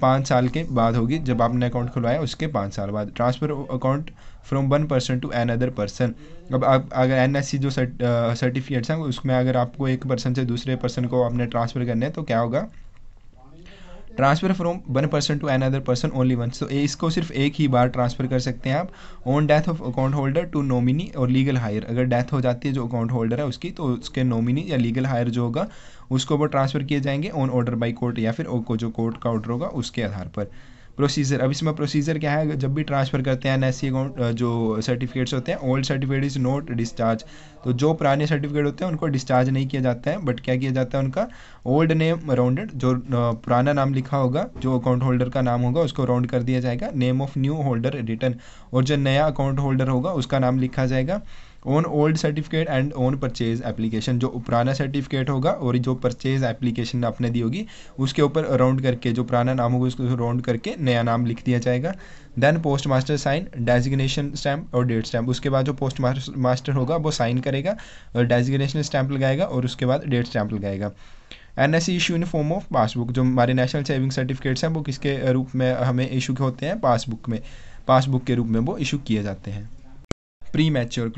पाँच साल के बाद होगी जब आपने अकाउंट खुलवाया उसके पाँच साल बाद transfer account from one person to another person अब आप अगर एन जो सर्टिफिकेट्स हैं उसमें अगर आपको एक पर्सन से दूसरे पर्सन को आपने ट्रांसफ़र करने हैं तो क्या होगा transfer from one person to another person only one so तो इसको सिर्फ एक ही बार ट्रांसफ़र कर सकते हैं आप on death of account holder to nominee और लीगल हायर अगर डेथ हो जाती है जो अकाउंट होल्डर है उसकी तो उसके नॉमिनी या लीगल हायर जो होगा उसको वो ट्रांसफ़र किए जाएंगे ऑन ऑर्डर बाई कोर्ट या फिर जो कोर्ट का ऑर्डर होगा उसके आधार पर प्रोसीजर अब इसमें प्रोसीजर क्या है जब भी ट्रांसफ़र करते हैं एन अकाउंट जो सर्टिफिकेट्स होते हैं old certificate is not discharge तो जो पुराने सर्टिफिकेट होते हैं उनको डिस्चार्ज नहीं किया जाता है बट क्या किया जाता है उनका ओल्ड नेम राउंडेड जो पुराना नाम लिखा होगा जो अकाउंट होल्डर का नाम होगा उसको राउंड कर दिया जाएगा name of new holder return और जो नया अकाउंट होल्डर होगा उसका नाम लिखा जाएगा on old certificate and on purchase application जो पुराना सर्टिफिकेट होगा और जो परचेज एप्लीकेशन आपने दी होगी उसके ऊपर राउंड करके जो पुराना नाम होगा उसको राउंड करके नया नाम लिख दिया जाएगा then post master sign designation stamp और डेट स्टैम्प उसके बाद जो पोस्ट मास्टर होगा वो साइन करेगा और डेजिग्नेशन स्टैम्प लगाएगा और उसके बाद डेट स्टैम्प लगाएगा N S issue in form of passbook जो हमारे नेशनल सेविंग सर्टिफिकेट्स हैं वो किसके रूप में हमें इशू होते हैं पासबुक में पासबुक के रूप में वो इशू किए जाते हैं प्री मैच्योर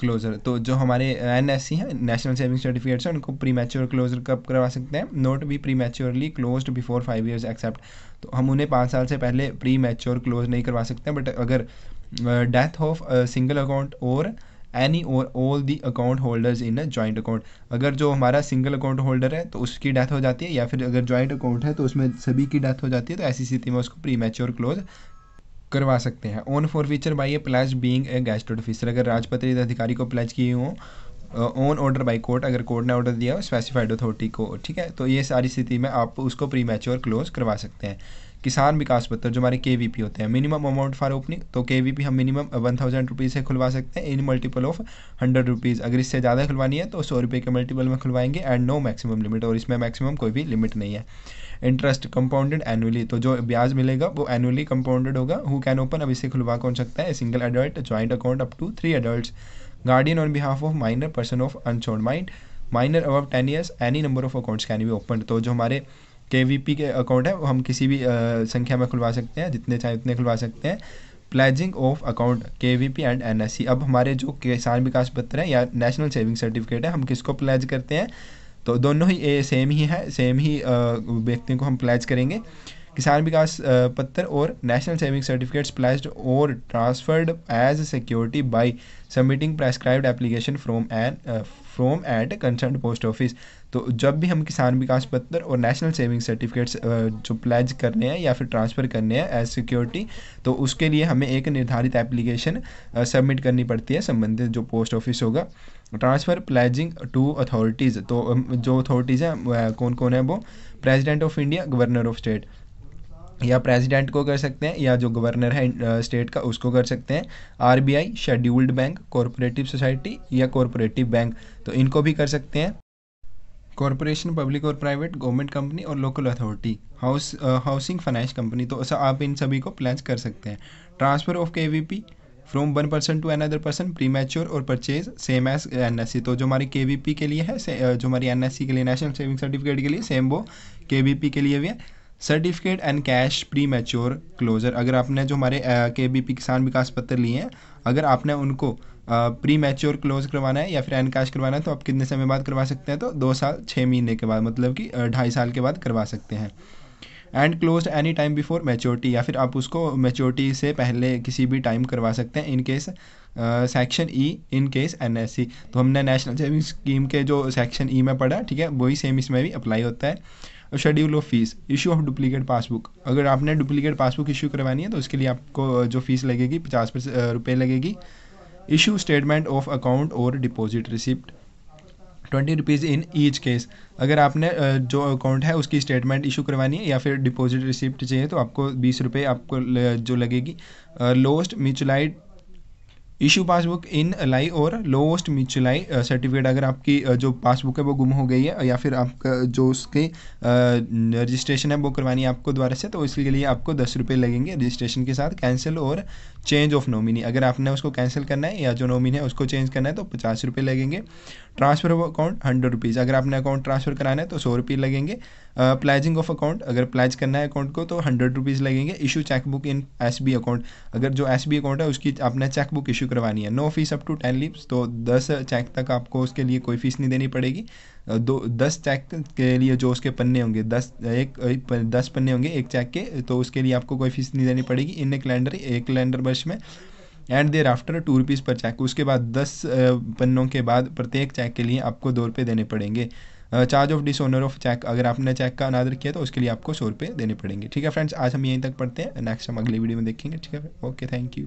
क्लोजर तो जो हमारे एन एस सी हैं नेशनल सेविंग सर्टिफिकेट्स हैं उनको प्री मैच्योर क्लोजर कब करवा सकते हैं not be prematurely close before five years except तो हम उन्हें पाँच साल से पहले प्री मैच्योर क्लोज नहीं करवा सकते बट अगर डेथ ऑफ सिंगल अकाउंट और एनी और all the account holders in a joint account अगर जो हमारा सिंगल अकाउंट होल्डर है तो उसकी डेथ हो जाती है या फिर अगर जॉइंट अकाउंट है तो उसमें सभी की डेथ हो जाती है तो ऐसी स्थिति में उसको प्री मैच्योर क्लोज करवा सकते हैं on forfeiture by a pledge being a gazetted officer अगर राजपत्रित अधिकारी को प्लेज किए हों ऑन ऑर्डर बाई कोर्ट अगर कोर्ट ने ऑर्डर दिया स्पेसिफाइड अथॉरिटी को ठीक है तो ये सारी स्थिति में आप उसको प्री मैच्योर क्लोज करवा सकते हैं किसान विकास पत्र जो हमारे के वी पी होते हैं मिनिमम अमाउंट फॉर ओपनिंग तो के वी पी हम मिनिमम वन थाउजेंड रुपीज़ से खुलवा सकते हैं in multiple of hundred rupees अगर इससे ज़्यादा खुलवानी है तो सौ रुपये के मल्टीपल में खुलवाएंगे एंड नो मैक्सिमम लिमिट और इसमें मैक्सिमम कोई भी लिमिट नहीं है इंटरेस्ट कंपाउंडेड एनुअली तो जो ब्याज मिलेगा वो एनुअली कंपाउंडेड होगा हु कैन ओपन अब इसे खुलवा कौन सकता है single adult joint account up to three adult guardian on behalf of minor person of unsound mind minor अब ten years any number of accounts can be open तो जो हमारे के वी पी के अकाउंट है वो हम किसी भी आ, संख्या में खुलवा सकते हैं जितने चाहे उतने खुलवा सकते हैं pledging of account K V P and N S C अब हमारे जो किसान विकास पत्र है या नेशनल सेविंग सर्टिफिकेट है हम किसको प्लेज करते हैं तो दोनों ही ए, सेम ही है सेम ही व्यक्तियों को हम प्लेज करेंगे किसान विकास पत्र और नेशनल सेविंग सर्टिफिकेट्स प्लेज और transferred as security by submitting prescribed application from an from at concern post office तो जब भी हम किसान विकास पत्र और नेशनल सेविंग सर्टिफिकेट्स जो प्लेज करने हैं या फिर ट्रांसफ़र करने हैं एज सिक्योरिटी तो उसके लिए हमें एक निर्धारित एप्लीकेशन सबमिट करनी पड़ती है संबंधित जो पोस्ट ऑफिस होगा ट्रांसफ़र प्लेजिंग टू अथॉरिटीज़ तो जो अथॉरिटीज़ हैं कौन कौन है वो president of India governor of state या प्रेसिडेंट को कर सकते हैं या जो गवर्नर है स्टेट का उसको कर सकते हैं RBI scheduled bank corporative society या कॉरपोरेटिव बैंक तो इनको भी कर सकते हैं कॉरपोरेशन पब्लिक और प्राइवेट गवर्नमेंट कंपनी और local authority house housing finance company तो ऐसा आप इन सभी को प्लान कर सकते हैं transfer of K V P from one person to another person premature और purchase same as N S C तो जो हमारी के वी पी के लिए है uh, जो हमारी एन एस सी के लिए नेशनल सेविंग सर्टिफिकेट के लिए सेम वो के वी पी के लिए भी है certificate and cash pre mature closure अगर आपने जो हमारे के बी पी किसान विकास पत्र लिए हैं अगर आपने उनको प्री मैच्योर क्लोज करवाना है या फिर एन कैश करवाना है तो आप कितने समय बाद करवा सकते हैं तो दो साल छः महीने के बाद मतलब कि ढाई साल के बाद करवा सकते हैं and close any time before maturity या फिर आप उसको मेच्योरिटी से पहले किसी भी टाइम करवा सकते हैं in case section E in case N S C तो हमने नेशनल सेविंग स्कीम के जो सेक्शन ई e में पढ़ा ठीक है वही सेम इसमें भी अप्लाई होता है schedule of fees issue of duplicate passbook अगर आपने डुप्लीकेट पासबुक इशू करवानी है तो उसके लिए आपको जो फीस लगेगी पचास रुपये लगेगी इशू स्टेटमेंट ऑफ अकाउंट और deposit receipt twenty rupees in each case अगर आपने जो अकाउंट है उसकी स्टेटमेंट इशू करवानी है या फिर डिपॉजिट रिसिप्ट चाहिए तो आपको बीस रुपये आपको जो लगेगी lost mutilated issue passbook in lieu lost मिचुलाई certificate अगर आपकी uh, जो पासबुक है वो गुम हो गई है या फिर आपका जो उसके रजिस्ट्रेशन uh, है वो करवानी है आपको द्वारा से तो इसके लिए आपको दस रुपये लगेंगे रजिस्ट्रेशन के साथ कैंसिल और चेंज ऑफ नॉमिनी अगर आपने उसको कैंसिल करना है या जो नॉमिनी है उसको चेंज करना है तो पचास रुपये लगेंगे transfer of account hundred rupees अगर आपने अकाउंट ट्रांसफ़र कराना है तो सौ रुपये लगेंगे प्लेजिंग ऑफ अकाउंट अगर प्लेज करना है अकाउंट को तो हंड्रेड रुपीज़ लगेंगे issue chequebook in S B account अगर जो एस बी अकाउंट है उसकी आपने चेकबुक इशू करवानी है no fee up to ten leaves तो दस चेक तक आपको उसके लिए कोई फीस नहीं देनी पड़ेगी दो दस चेक के लिए जो उसके पन्ने होंगे दस एक, दस पन्ने होंगे एक चेक के तो उसके लिए आपको कोई फीस नहीं देनी पड़ेगी इन ए कैलेंडर एक कैलेंडर वर्ष में and thereafter two rupees per cheque उसके बाद दस पन्नों के बाद प्रत्येक चेक के लिए आपको दो रुपये देने पड़ेंगे charge of dishonour of cheque अगर आपने चेक का अनादर किया तो उसके लिए आपको सौ रुपये देने पड़ेंगे ठीक है फ्रेंड्स आज हम यहीं तक पढ़ते हैं नेक्स्ट हम अगली वीडियो में देखेंगे ठीक है ओके थैंक यू